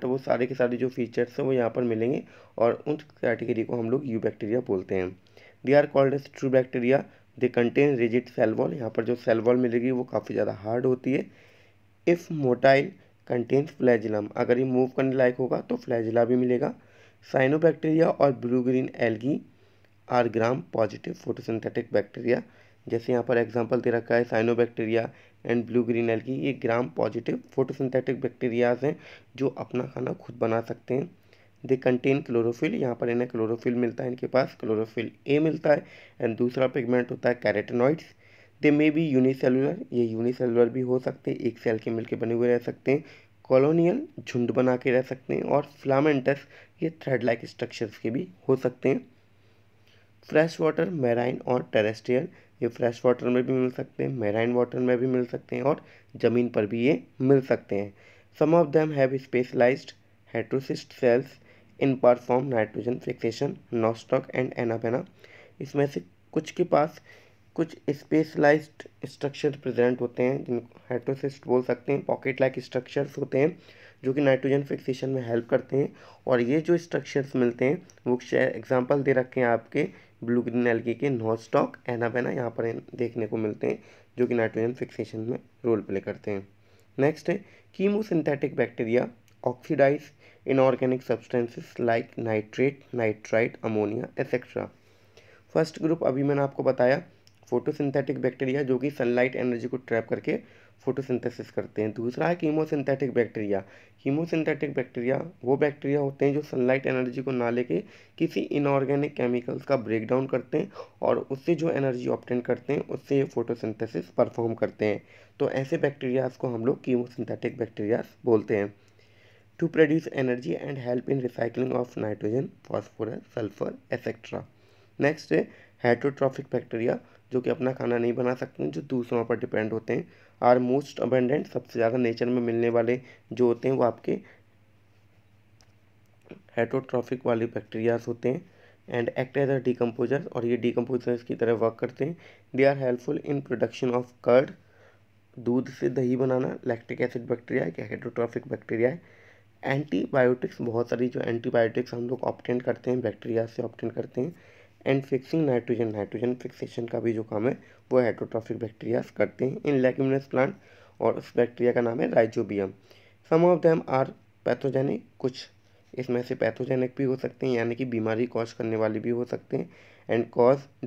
तो वो सारे के सारे जो फीचर्स हैं वो यहाँ पर मिलेंगे और उन कैटेगरी को हम लोग यू बैक्टीरिया बोलते हैं they are called as true bacteria they contain rigid cell wall यहाँ पर जो सेल वॉल मिलेगी वो काफ़ी ज़्यादा हार्ड होती है इफ़ मोटाइल कंटेन्स फ्लैजिलम अगर ये मूव करने लायक होगा तो फ्लैजिला भी मिलेगा साइनोबैक्टीरिया और blue green algae are gram positive photosynthetic bacteria जैसे यहाँ पर एग्जाम्पल दे रखा है cyanobacteria and blue green algae ये ग्राम पॉजिटिव फोटोसिंथेटिक बैक्टीरियाज हैं जो अपना खाना खुद बना सकते हैं दे कंटेन क्लोरोफिल यहाँ पर इन्हें क्लोरोफिल मिलता है इनके पास क्लोरोफिल ए मिलता है एंड दूसरा पिगमेंट होता है carotenoids they may be unicellular ये यूनिसेलुलर भी हो सकते हैं एक सेल के मिलकर बने हुए रह सकते हैं कॉलोनियल झुंड बना के रह सकते हैं और फ्लामेंटस ये थ्रेड लाइक स्ट्रक्चर्स के भी हो सकते हैं फ्रेश वाटर मैराइन और टेरेस्ट्रियल ये फ्रेश वाटर में भी मिल सकते हैं मेराइन वाटर में भी मिल सकते हैं और ज़मीन पर भी ये मिल सकते हैं some of them have specialized hydrocyst cells in perform nitrogen fixation nostoc and anabaena इसमें से कुछ के पास कुछ स्पेशलाइज स्ट्रक्चर प्रेजेंट होते हैं जिनको हाइड्रोसिस्ट बोल सकते हैं पॉकेट लाइक स्ट्रक्चर्स होते हैं जो कि नाइट्रोजन फिक्सेशन में हेल्प करते हैं और ये जो स्ट्रक्चर्स मिलते हैं वो एग्जांपल दे रखे हैं आपके ब्लू ग्रीन एल्गी के नॉट स्टॉक एनाबेना यहाँ पर देखने को मिलते हैं जो कि नाइट्रोजन फिक्सेशन में रोल प्ले करते हैं नेक्स्ट है chemosynthetic bacteria oxidize inorganic substances like nitrate nitrite ammonia etcetera first group अभी मैंने आपको बताया फोटोसिंथेटिक बैक्टीरिया जो कि सनलाइट एनर्जी को ट्रैप करके फोटोसिंथेसिस करते हैं दूसरा है कीमोसिंथेटिक बैक्टीरिया कीमोसिंथेटिक बैक्टीरिया वो बैक्टीरिया होते हैं जो सनलाइट एनर्जी को ना लेके किसी इनऑर्गेनिक केमिकल्स का ब्रेकडाउन करते हैं और उससे जो एनर्जी ऑप्टेंट करते हैं उससे ये फोटोसिंथेसिस परफॉर्म करते हैं तो ऐसे बैक्टीरियाज को हम लोग कीमोसिंथेटिक बैक्टीरियाज बोलते हैं to produce energy and help in recycling of nitrogen phosphorus sulphur etcetera next है हाइड्रोट्रॉफिक बैक्टीरिया जो कि अपना खाना नहीं बना सकते हैं जो दूसरों पर डिपेंड होते हैं आर मोस्ट अबेंडेंट सबसे ज़्यादा नेचर में मिलने वाले जो होते हैं वो आपके हेटोट्रॉफिक वाले बैक्टीरियाज होते हैं and act as a decomposer और ये डिकम्पोजर्स की तरह वर्क करते हैं they are helpful in production of curd दूध से दही बनाना लैक्टिक एसिड बैक्टीरिया है हेटोट्रॉफिक बैक्टीरिया है एंटीबायोटिक्स बहुत सारी जो एंटीबायोटिक्स हम लोग ऑप्टेंट करते हैं बैक्टीरिया से ऑप्टेंट करते हैं and fixing nitrogen nitrogen fixation का भी जो काम है वो हाइड्रोट्रॉफिक बैक्टीरियाज करते हैं इन लेक्यूमिनस प्लांट और उस बैक्टीरिया का नाम है rhizobium some of them are pathogenic कुछ इसमें से पैथोजेनिक भी हो सकते हैं यानी कि बीमारी कॉज करने वाले भी हो सकते हैं एंड कॉज